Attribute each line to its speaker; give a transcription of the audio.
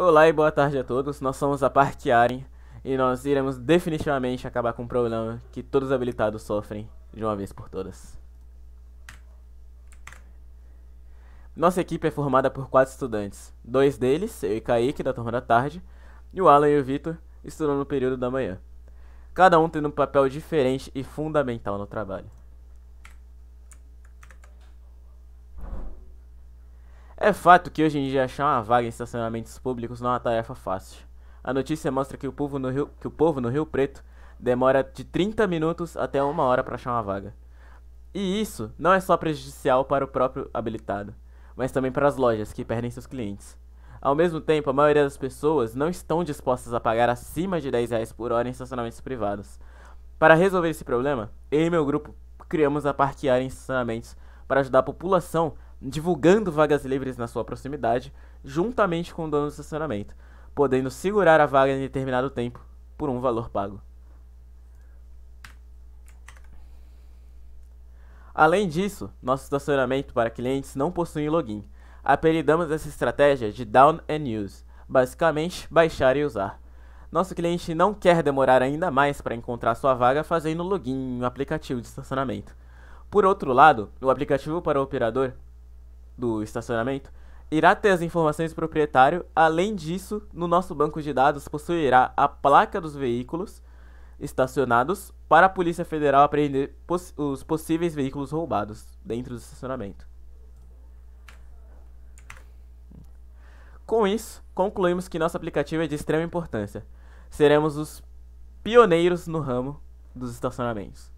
Speaker 1: Olá e boa tarde a todos. Nós somos a Partiaren e nós iremos definitivamente acabar com um problema que todos os habilitados sofrem de uma vez por todas. Nossa equipe é formada por quatro estudantes. Dois deles, eu e Kaique, da turma da tarde, e o Alan e o Vitor, estudando no período da manhã. Cada um tendo um papel diferente e fundamental no trabalho. É fato que hoje em dia achar uma vaga em estacionamentos públicos não é uma tarefa fácil. A notícia mostra que o povo no Rio, que o povo no Rio Preto demora de 30 minutos até uma hora para achar uma vaga. E isso não é só prejudicial para o próprio habilitado, mas também para as lojas que perdem seus clientes. Ao mesmo tempo, a maioria das pessoas não estão dispostas a pagar acima de 10 reais por hora em estacionamentos privados. Para resolver esse problema, eu e meu grupo criamos a Parquear em Estacionamentos para ajudar a população divulgando vagas livres na sua proximidade, juntamente com o dono do estacionamento, podendo segurar a vaga em determinado tempo por um valor pago. Além disso, nosso estacionamento para clientes não possui login. Apelidamos essa estratégia de Down and Use, basicamente baixar e usar. Nosso cliente não quer demorar ainda mais para encontrar sua vaga fazendo login em um aplicativo de estacionamento. Por outro lado, o aplicativo para o operador do estacionamento, irá ter as informações do proprietário. Além disso, no nosso banco de dados possuirá a placa dos veículos estacionados para a Polícia Federal apreender poss os possíveis veículos roubados dentro do estacionamento. Com isso, concluímos que nosso aplicativo é de extrema importância. Seremos os pioneiros no ramo dos estacionamentos.